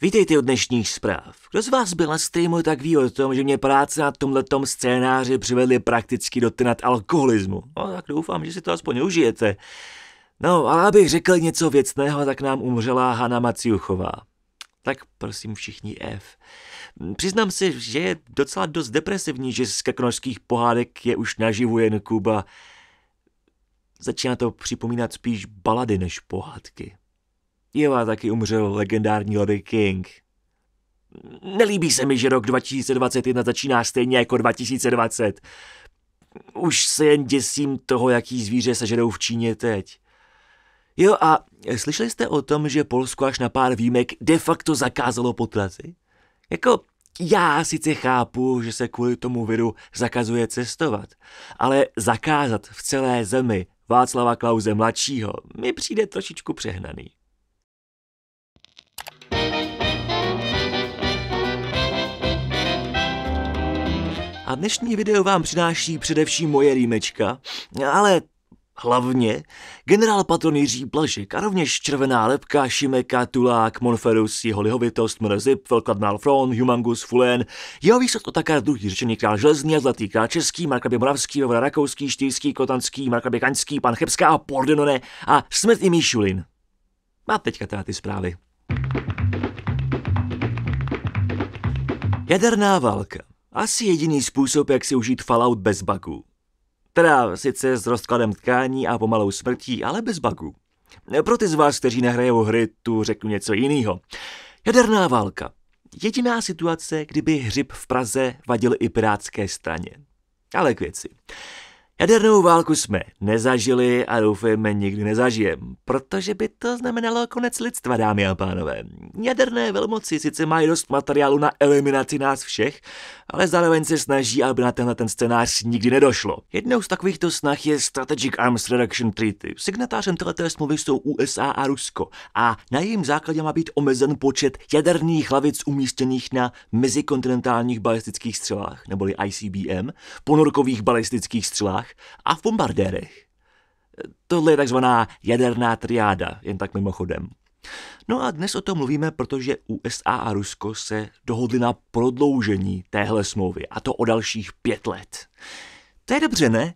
Vítejte u dnešních zpráv. Kdo z vás byl na streamu, tak ví o tom, že mě práce na tomhletom scénáři přivedly prakticky do tenat alkoholismu. No tak doufám, že si to aspoň užijete. No ale abych řekl něco věcného, tak nám umřela Hanna Maciuchová. Tak prosím všichni F. Přiznám se, že je docela dost depresivní, že z kaknožských pohádek je už naživu jen Kuba. Začíná to připomínat spíš balady než pohádky. Jela taky umřel legendární Larry King. Nelíbí se mi, že rok 2021 začíná stejně jako 2020. Už se jen děsím toho, jaký zvíře se v Číně teď. Jo a slyšeli jste o tom, že Polsko až na pár výjimek de facto zakázalo potlaci? Jako já sice chápu, že se kvůli tomu viru zakazuje cestovat, ale zakázat v celé zemi Václava Klauze mladšího mi přijde trošičku přehnaný. A dnešní video vám přináší především moje rýmečka, ale hlavně generál patron Jiří Blažek a rovněž Červená lepka, Šimeka, Tulák, Monferus, jeho lihovitost, mrzip, Velklad Malfron, Humangus, fulén, jeho výsad Otakar druhý řečený král železný a zlatý král český, markabě Moravský, Vavra Rakouský, Štýrský, Kotanský, markabě Kaňský, Pan Chebská a Pordenone a i Míšulin. A teďka teda ty zprávy. Jaderná válka. Asi jediný způsob, jak si užít Fallout bez bugů. Teda sice s rozkladem tkání a pomalou smrtí, ale bez bugů. Pro ty z vás, kteří nehrajou hry, tu řeknu něco jiného. Jaderná válka. Jediná situace, kdyby hřib v Praze vadil i pirátské straně. Ale k věci. Jadernou válku jsme nezažili a doufejme nikdy nezažijem, protože by to znamenalo konec lidstva, dámy a pánové. Jaderné velmoci sice mají dost materiálu na eliminaci nás všech, ale zároveň se snaží, aby na tenhle ten scénář nikdy nedošlo. Jednou z takovýchto snah je Strategic Arms Reduction Treaty. Signatářem této smlouvy jsou USA a Rusko a na jejím základě má být omezen počet jaderných hlavic umístěných na mezikontinentálních balistických střelách, neboli ICBM, ponorkových balistických střelách, a v bombardérech. Tohle je takzvaná jaderná triáda, jen tak mimochodem. No a dnes o tom mluvíme, protože USA a Rusko se dohodli na prodloužení téhle smlouvy, a to o dalších pět let. To je dobře, ne?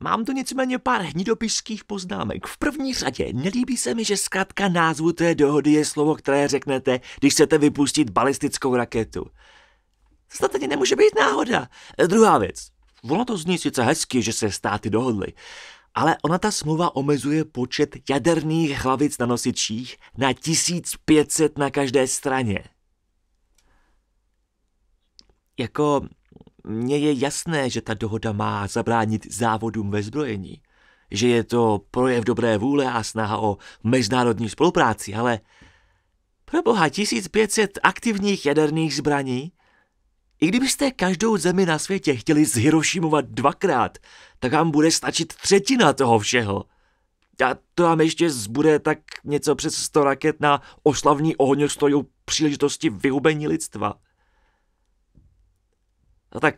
Mám tu nicméně pár hnidopiských poznámek. V první řadě nelíbí se mi, že zkrátka názvu té dohody je slovo, které řeknete, když chcete vypustit balistickou raketu. Snad ani nemůže být náhoda. Druhá věc. Ono to zní sice hezky, že se státy dohodly, ale ona ta smlouva omezuje počet jaderných hlavic na nosičích na 1500 na každé straně. Jako mně je jasné, že ta dohoda má zabránit závodům ve zbrojení, že je to projev dobré vůle a snaha o mezinárodní spolupráci, ale pro boha 1500 aktivních jaderných zbraní i kdybyste každou zemi na světě chtěli zhirošimovat dvakrát, tak vám bude stačit třetina toho všeho. A to vám ještě zbude tak něco přes 100 raket na oslavní ohňostrojů příležitosti vyhubení lidstva. No tak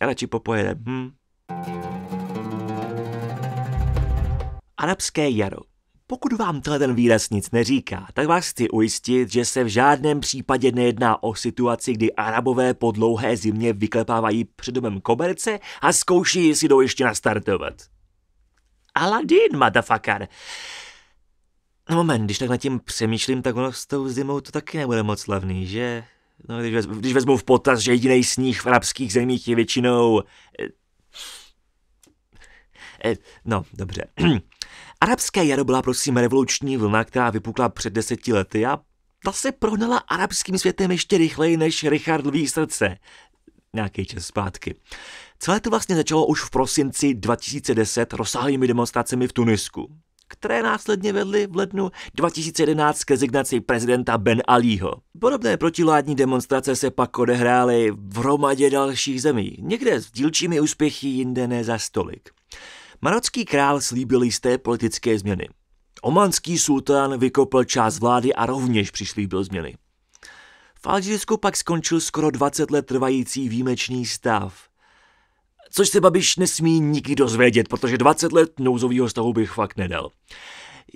radši popojedem. Hm? Arabské jaro pokud vám tenhle ten výraz nic neříká, tak vás chci ujistit, že se v žádném případě nejedná o situaci, kdy arabové po dlouhé zimě vyklepávají před domem koberce a zkouší, jestli jdou ještě nastartovat. Aladin, motherfucker! No moment, když tak nad tím přemýšlím, tak ono s tou zimou to taky nebude moc slavný, že? No, když, když vezmu v potaz, že jediný sníh v arabských zemích je většinou eh, Eh, no, dobře. Arabské jaro byla prosím revoluční vlna, která vypukla před deseti lety a ta se prohnala arabským světem ještě rychleji než Richard Lví srdce. Nějaký čas zpátky. Celé to vlastně začalo už v prosinci 2010 rozsáhlými demonstracemi v Tunisku, které následně vedly v lednu 2011 k rezignaci prezidenta Ben Aliho. Podobné protiládní demonstrace se pak odehrály v hromadě dalších zemí, někde s dílčími úspěchy, jinde ne za stolik. Marocký král slíbil jisté politické změny. Omanský sultán vykopl část vlády a rovněž přislíbil změny. V Alžírsku pak skončil skoro 20 let trvající výjimečný stav. Což se Babiš nesmí nikdy dozvědět, protože 20 let nouzového stavu bych fakt nedal.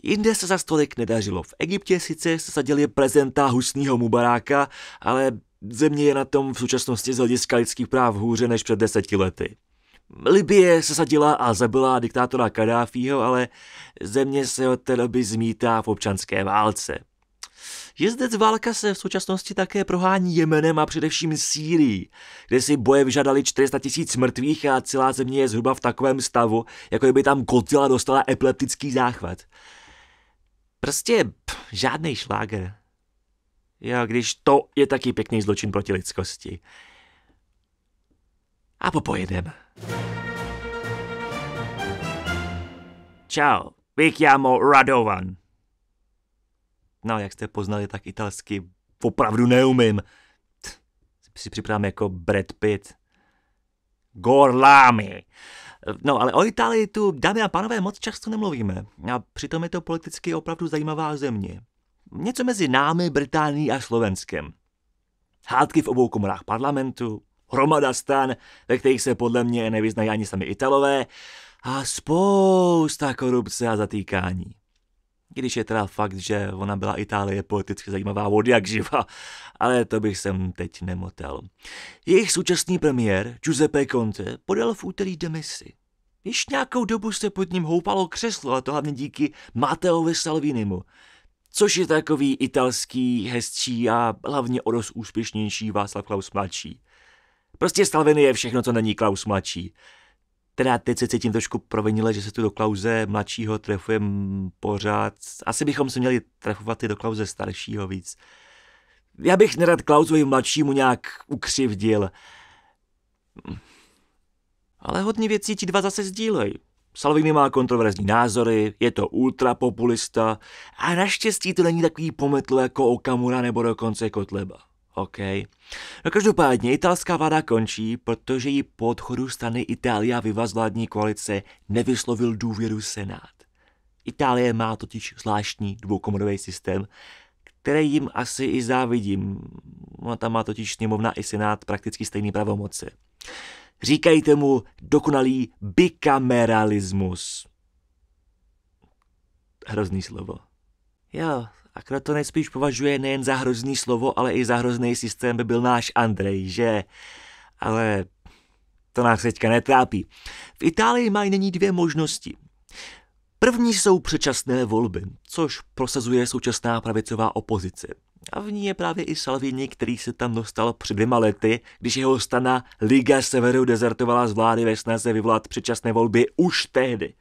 Jinde se za stolik nedařilo. V Egyptě sice sadili prezenta Husního Mubaráka, ale země je na tom v současnosti z hlediska lidských práv hůře než před deseti lety. Libie se sadila a zabila diktátora Kadáfího, ale země se od té doby zmítá v občanské válce. Jezdec válka se v současnosti také prohání Jemenem a především Sýrií, kde si boje vyžadali 400 tisíc mrtvých a celá země je zhruba v takovém stavu, jako by tam Godzilla dostala epileptický záchvat. Prostě žádný šláger. Jo, když to je taky pěkný zločin proti lidskosti a popojedem. Ciao, mi chiamo Radovan. No, jak jste poznali, tak italsky opravdu neumím. si připravím jako Brad Pitt. Gorlami. No, ale o Itálii tu, dámy a pánové, moc často nemluvíme. A přitom je to politicky opravdu zajímavá země. Něco mezi námi, Británií a Slovenskem. Hádky v obou komorách parlamentu, hromada stan, ve kterých se podle mě nevyznají ani sami Italové a spousta korupce a zatýkání. Když je teda fakt, že ona byla Itálie politicky zajímavá od jak živa, ale to bych sem teď nemotel. Jejich současný premiér Giuseppe Conte podal v úterý demisi. Již nějakou dobu se pod ním houpalo křeslo, a to hlavně díky Mateovi Salvinimu, což je takový italský, hezčí a hlavně o dost úspěšnější Václav Klaus mladší. Prostě Stalvini je všechno, co není Klaus mladší. Teda teď se cítím trošku provinile, že se tu do Klauze mladšího trefujem pořád. Asi bychom se měli trefovat i do Klauze staršího víc. Já bych nerad Klausovi mladšímu nějak ukřivdil. Hm. Ale hodně věcí ti dva zase sdílej. Salvini má kontroverzní názory, je to ultrapopulista a naštěstí to není takový pometl jako Okamura nebo dokonce Kotleba. OK. No každopádně italská vláda končí, protože ji po odchodu strany Itália Viva z vládní koalice nevyslovil důvěru Senát. Itálie má totiž zvláštní dvoukomorový systém, který jim asi i závidím. Ona no, tam má totiž sněmovna i senát prakticky stejný pravomoci. Říkají mu dokonalý bikameralismus. Hrozný slovo. Jo, a to nejspíš považuje nejen za hrozný slovo, ale i za hrozný systém by byl náš Andrej, že? Ale to nás teďka netrápí. V Itálii mají nyní dvě možnosti. První jsou předčasné volby, což prosazuje současná pravicová opozice. A v ní je právě i Salvini, který se tam dostal před dvěma lety, když jeho stana Liga Severu dezertovala z vlády ve snaze vyvolat předčasné volby už tehdy.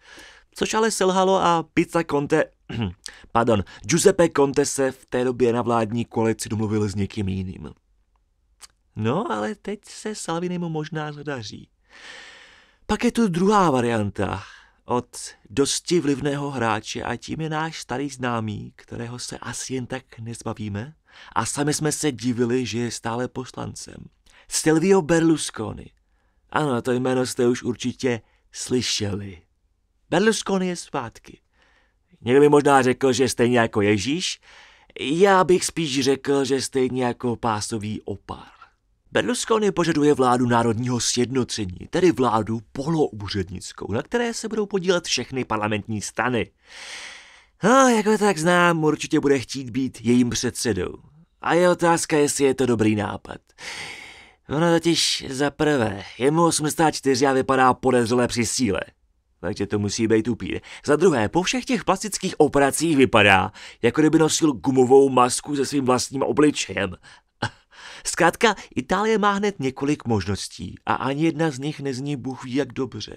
Což ale selhalo a Pizza Conte Pardon, Giuseppe Conte se v té době na vládní koalici domluvil s někým jiným. No, ale teď se Salvinimu možná zadaří. Pak je tu druhá varianta od dosti vlivného hráče a tím je náš starý známý, kterého se asi jen tak nezbavíme. A sami jsme se divili, že je stále poslancem. Silvio Berlusconi. Ano, to jméno jste už určitě slyšeli. Berlusconi je zpátky. Někdo by možná řekl, že stejně jako Ježíš, já bych spíš řekl, že stejně jako pásový opar. Berlusconi požaduje vládu národního sjednocení, tedy vládu poloúřednickou, na které se budou podílet všechny parlamentní strany. No, jak ho tak znám, určitě bude chtít být jejím předsedou. A je otázka, jestli je to dobrý nápad. Ono totiž za prvé, je mu 84 a vypadá podezřele při síle takže to musí být upír. Za druhé, po všech těch plastických operacích vypadá, jako kdyby nosil gumovou masku se svým vlastním obličejem. Zkrátka, Itálie má hned několik možností a ani jedna z nich nezní Bůh ví jak dobře.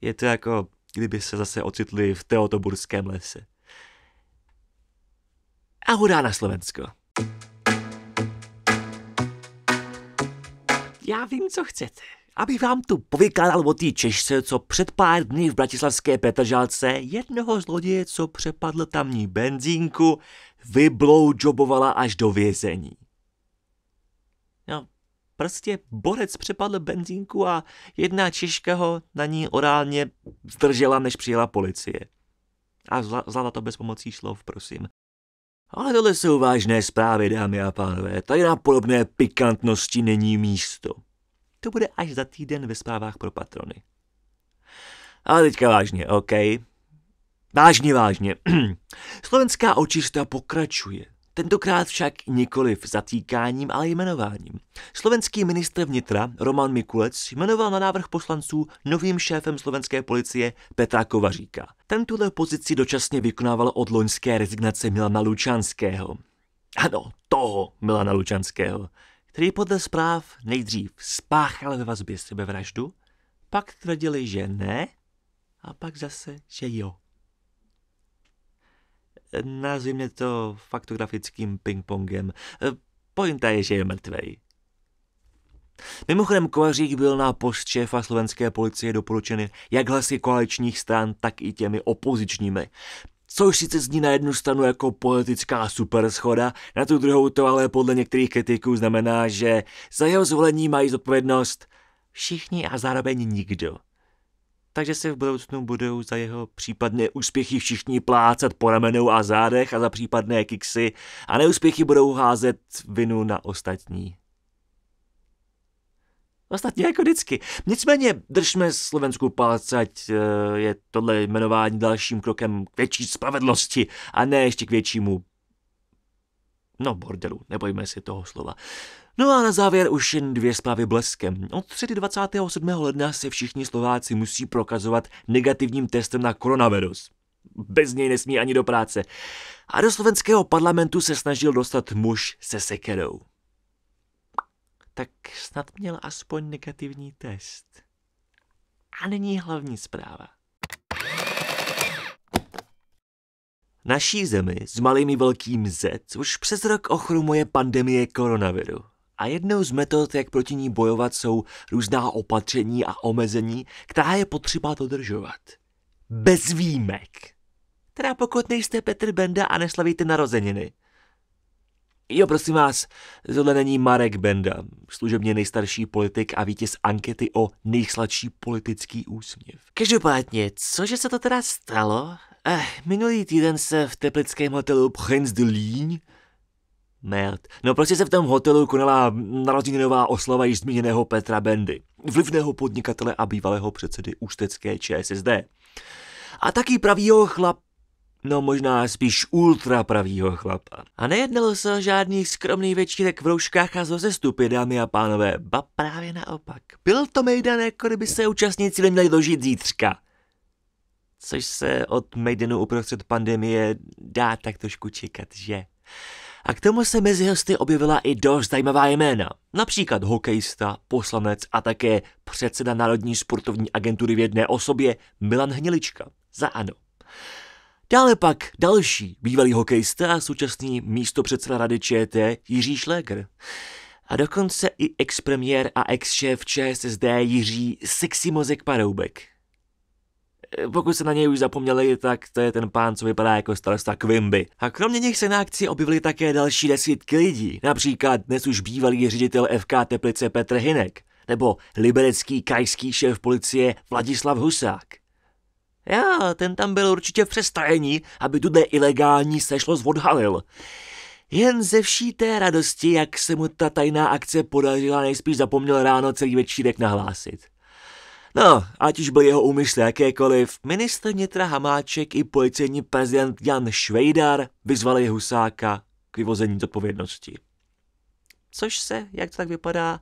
Je to jako, kdyby se zase ocitli v Teotoburském lese. A hurá na Slovensko. Já vím, co chcete abych vám tu povykládal o té Češce, co před pár dny v bratislavské Petržalce jednoho zloděje, co přepadl tamní benzínku, vybloujobovala až do vězení. No, prostě borec přepadl benzínku a jedna Češka ho na ní orálně zdržela, než přijela policie. A zvládla to bez pomocí slov, prosím. Ale tohle jsou vážné zprávy, dámy a pánové. Tady na podobné pikantnosti není místo. To bude až za týden ve zprávách pro patrony. Ale teďka vážně, OK? Vážně, vážně. Slovenská očista pokračuje. Tentokrát však nikoliv zatýkáním, ale jmenováním. Slovenský ministr vnitra Roman Mikulec jmenoval na návrh poslanců novým šéfem slovenské policie Petra Kovaříka. Ten tuhle pozici dočasně vykonával od loňské rezignace Milana Lučanského. Ano, toho Milana Lučanského který podle zpráv nejdřív spáchal ve vazbě sebevraždu, pak tvrdili, že ne, a pak zase, že jo. Nazvím to faktografickým pingpongem. Pointa je, že je mrtvej. Mimochodem Kovařík byl na post šéfa slovenské policie doporučen jak hlasy koaličních stran, tak i těmi opozičními což sice zní na jednu stranu jako politická superschoda, na tu druhou to ale podle některých kritiků znamená, že za jeho zvolení mají zodpovědnost všichni a zároveň nikdo. Takže se v budoucnu budou za jeho případné úspěchy všichni plácat po ramenou a zádech a za případné kiksy a neúspěchy budou házet vinu na ostatní. Ostatně jako vždycky. Nicméně držme Slovensku palce, ať eh, je tohle jmenování dalším krokem k větší spravedlnosti a ne ještě k většímu No bordelu, nebojme si toho slova. No a na závěr už jen dvě zprávy bleskem. Od středy 27. ledna se všichni Slováci musí prokazovat negativním testem na koronavirus. Bez něj nesmí ani do práce. A do slovenského parlamentu se snažil dostat muž se sekerou tak snad měl aspoň negativní test. A není hlavní zpráva. Naší zemi s malým velkým Z už přes rok ochrumuje pandemie koronaviru. A jednou z metod, jak proti ní bojovat, jsou různá opatření a omezení, která je potřeba dodržovat. Bez výjimek. Teda pokud nejste Petr Benda a neslavíte narozeniny. Jo, prosím vás, tohle není Marek Benda, služebně nejstarší politik a vítěz ankety o nejsladší politický úsměv. Každopádně, cože se to teda stalo? Eh, minulý týden se v teplickém hotelu Prince de Ligne Mert. No prostě se v tom hotelu konala narozeninová oslava již zmíněného Petra Bendy, vlivného podnikatele a bývalého předsedy Ústecké ČSSD. A taky pravýho chlap no možná spíš ultra pravýho chlapa. A nejednalo se o žádný skromný večírek v rouškách a zozestupy, dámy a pánové, ba právě naopak. Byl to mejdan, jako kdyby se účastníci neměli dožít zítřka. Což se od mejdanu uprostřed pandemie dá tak trošku čekat, že? A k tomu se mezi hosty objevila i dost zajímavá jména. Například hokejista, poslanec a také předseda Národní sportovní agentury v jedné osobě Milan Hnilička. Za ano. Dále pak další bývalý hokejista a současný místopředseda rady ČT Jiří Šléger. A dokonce i expremiér a ex-šéf ČSSD Jiří Sexy Mozek Paroubek. E, pokud se na něj už zapomněli, tak to je ten pán, co vypadá jako starosta Quimby. A kromě nich se na akci objevily také další desítky lidí, například dnes už bývalý ředitel FK Teplice Petr Hinek, nebo liberecký krajský šéf policie Vladislav Husák. Já, ten tam byl určitě v přestajení, aby tu ilegální sešlost odhalil. Jen ze vší té radosti, jak se mu ta tajná akce podařila, nejspíš zapomněl ráno celý večírek nahlásit. No, ať už byl jeho úmysl jakékoliv, ministr Nitra Hamáček i policejní prezident Jan Švejdar vyzvali Husáka k vyvození zodpovědnosti. Což se, jak to tak vypadá,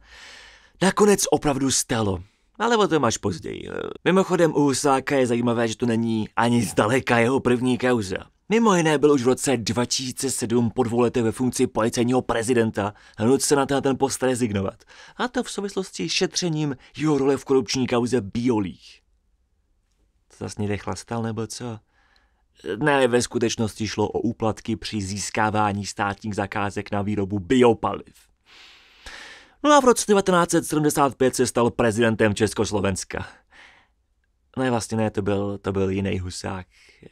nakonec opravdu stalo ale o tom až později. Eh, mimochodem u Husáka je zajímavé, že tu není ani zdaleka jeho první kauza. Mimo jiné byl už v roce 2007 po dvou lety ve funkci policejního prezidenta se na ten post rezignovat. A to v souvislosti s šetřením jeho role v korupční kauze Biolích. zase někde chlastal nebo co? Eh, ne, ve skutečnosti šlo o úplatky při získávání státních zakázek na výrobu biopaliv. No a v roce 1975 se stal prezidentem Československa. No je vlastně ne, to byl, to byl jiný husák.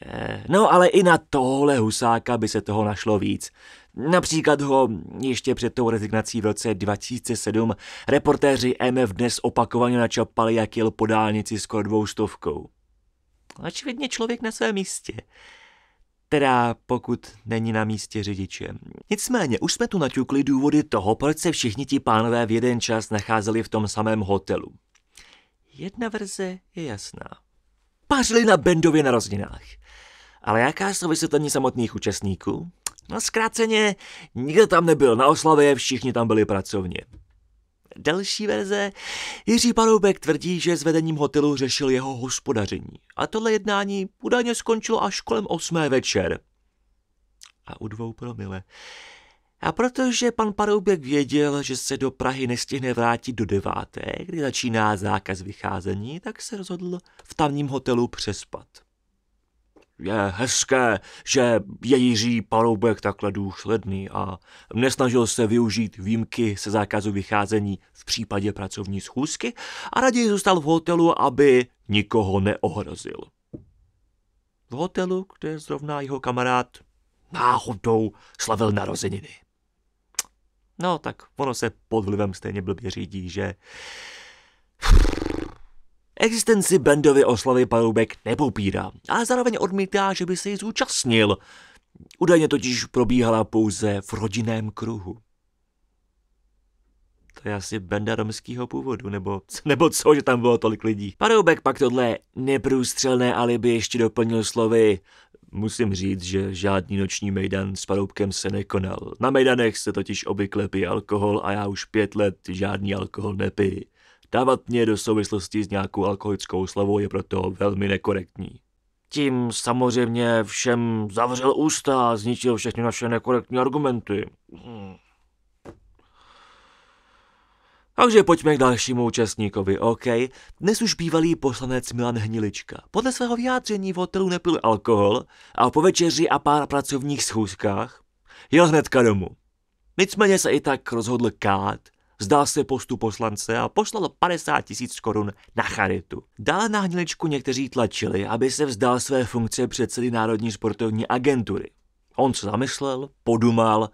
Eh, no, ale i na tohle husáka by se toho našlo víc. Například ho ještě před tou rezignací v roce 2007 reportéři MF dnes opakovaně načapali, jak jel po dálnici skoro stovkou. Očividně člověk na svém místě. Teda pokud není na místě řidiče. Nicméně, už jsme tu naťukli důvody toho, proč se všichni ti pánové v jeden čas nacházeli v tom samém hotelu. Jedna verze je jasná. Pařili na Bendově na rozdinách. Ale jaká jsou vysvětlení samotných účastníků? No zkráceně, nikdo tam nebyl na oslavě, všichni tam byli pracovně. Delší verze. Jiří Paloubek tvrdí, že s vedením hotelu řešil jeho hospodaření. A tohle jednání údajně skončilo až kolem osmé večer. A u dvou promile. A protože pan Paroubek věděl, že se do Prahy nestihne vrátit do deváté, kdy začíná zákaz vycházení, tak se rozhodl v tamním hotelu přespat je hezké, že je Jiří Paloubek takhle důsledný a nesnažil se využít výjimky se zákazu vycházení v případě pracovní schůzky a raději zůstal v hotelu, aby nikoho neohrozil. V hotelu, kde zrovna jeho kamarád náhodou slavil narozeniny. No tak ono se pod vlivem stejně blbě řídí, že... Existenci Bendovy oslavy Paroubek nepopírá a zároveň odmítá, že by se jí zúčastnil. Údajně totiž probíhala pouze v rodinném kruhu. To je asi benda romského původu, nebo, nebo co, že tam bylo tolik lidí. Paroubek pak tohle neprůstřelné alibi ještě doplnil slovy Musím říct, že žádný noční mejdan s paroubkem se nekonal. Na mejdanech se totiž obvykle pije alkohol a já už pět let žádný alkohol nepiju. Dávat mě do souvislosti s nějakou alkoholickou slavou je proto velmi nekorektní. Tím samozřejmě všem zavřel ústa a zničil všechny naše nekorektní argumenty. Hmm. Takže pojďme k dalšímu účastníkovi, OK? Dnes už bývalý poslanec Milan Hnilička. Podle svého vyjádření v hotelu nepil alkohol a po večeři a pár pracovních schůzkách jel hnedka domů. Nicméně se i tak rozhodl kát Zdal se postu poslance a poslal 50 tisíc korun na charitu. Dále na hniličku někteří tlačili, aby se vzdal své funkce předsedy Národní sportovní agentury. On se zamyslel, podumal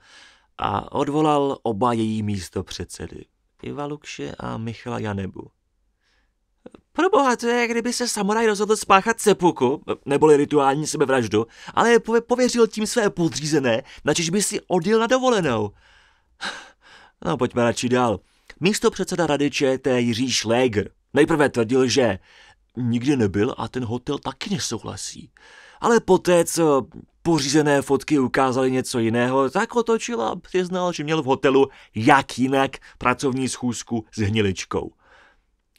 a odvolal oba její místo předsedy. Iva Lukše a Michala Janebu. Proboha, to je, kdyby se samuraj rozhodl spáchat sepuku, neboli rituální sebevraždu, ale pověřil tím své podřízené, načiž by si odjel na dovolenou. No, pojďme radši dál. Místo předseda rady ČT Jiří Šlégr nejprve tvrdil, že nikdy nebyl a ten hotel taky nesouhlasí. Ale poté, co pořízené fotky ukázaly něco jiného, tak otočil a přiznal, že měl v hotelu jak jinak pracovní schůzku s hniličkou.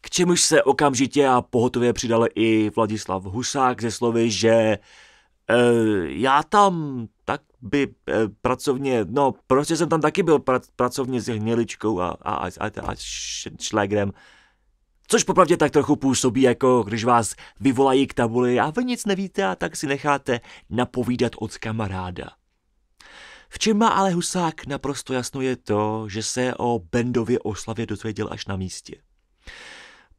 K čemuž se okamžitě a pohotově přidal i Vladislav Husák ze slovy, že e, já tam tak by e, pracovně, no prostě jsem tam taky byl pra, pracovně s Hněličkou a, a, a, a Šlegrem. Což popravdě tak trochu působí, jako když vás vyvolají k tabuli a vy nic nevíte a tak si necháte napovídat od kamaráda. V čem má ale Husák naprosto jasno je to, že se o Bendově oslavě dozvěděl až na místě.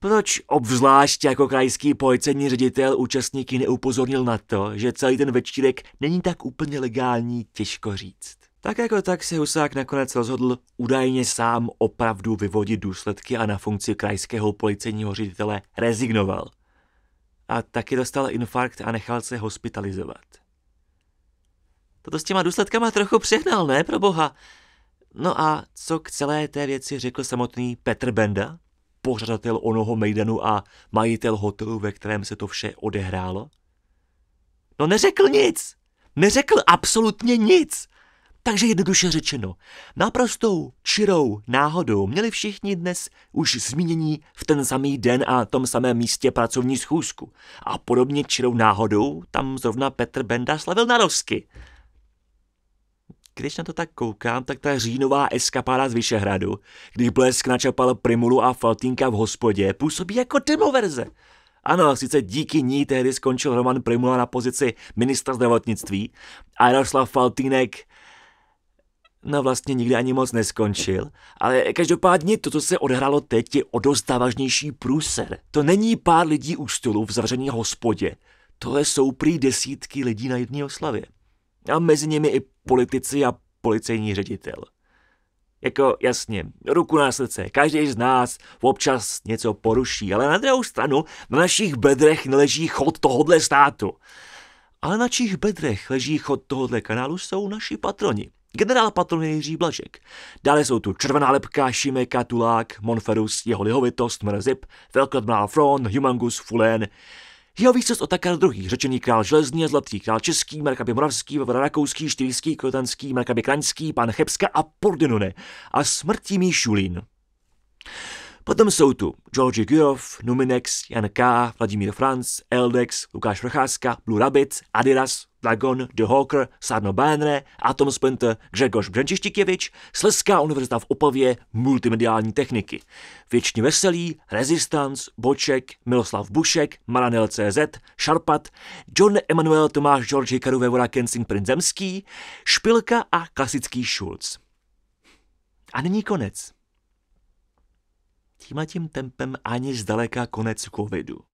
Proč obzvlášť jako krajský policejní ředitel účastníky neupozornil na to, že celý ten večírek není tak úplně legální, těžko říct. Tak jako tak se Husák nakonec rozhodl údajně sám opravdu vyvodit důsledky a na funkci krajského policejního ředitele rezignoval. A taky dostal infarkt a nechal se hospitalizovat. Toto s těma důsledkama trochu přehnal, ne, pro boha? No a co k celé té věci řekl samotný Petr Benda? pořadatel onoho mejdanu a majitel hotelu, ve kterém se to vše odehrálo? No neřekl nic! Neřekl absolutně nic! Takže jednoduše řečeno, naprostou čirou náhodou měli všichni dnes už zmínění v ten samý den a tom samém místě pracovní schůzku. A podobně čirou náhodou tam zrovna Petr Benda slavil narosky. Když na to tak koukám, tak ta říjnová eskapáda z Vyšehradu, kdy blesk načapal Primulu a Faltínka v hospodě, působí jako demoverze. Ano, sice díky ní tehdy skončil Roman Primula na pozici ministra zdravotnictví a Jaroslav Faltínek no vlastně nikdy ani moc neskončil, ale každopádně to, co se odhrálo teď, je o dost závažnější průser. To není pár lidí u stolu v zavřené hospodě. Tohle jsou prý desítky lidí na jedné oslavě. A mezi nimi i politici a policejní ředitel. Jako jasně, ruku na srdce, každý z nás občas něco poruší, ale na druhou stranu na našich bedrech neleží chod tohodle státu. Ale na čích bedrech leží chod tohodle kanálu jsou naši patroni. Generál patron Jiří Blažek. Dále jsou tu Červená lepka, Šimeka, Tulák, Monferus, jeho lihovitost, Mrzip, Velkot Fron, Humangus, Fulen. Jeho výsost Otakar II., řečený král železný a zlatý, král český, Markaby moravský, rakouský, štýrský, Kotanský, Markaby kraňský, pan Chebska a Pordenune a smrtí Míšulín. Potom jsou tu Georgi Gurov, Numinex, Jan K., Vladimír Franz, Eldex, Lukáš Procházka, Blue Rabbit, Adidas, Dragon, The Hawker, Sarno Bánre, Atom Splinter, Grzegorz Břenčištikěvič, Sleská univerzita v Opavě, multimediální techniky. Věčně veselý, Resistance, Boček, Miloslav Bušek, Maranel CZ, Šarpat, John Emanuel Tomáš George Karové Vora Kensing Prinzemský, Špilka a klasický Schulz. A není konec tím tempem ani zdaleka konec covidu.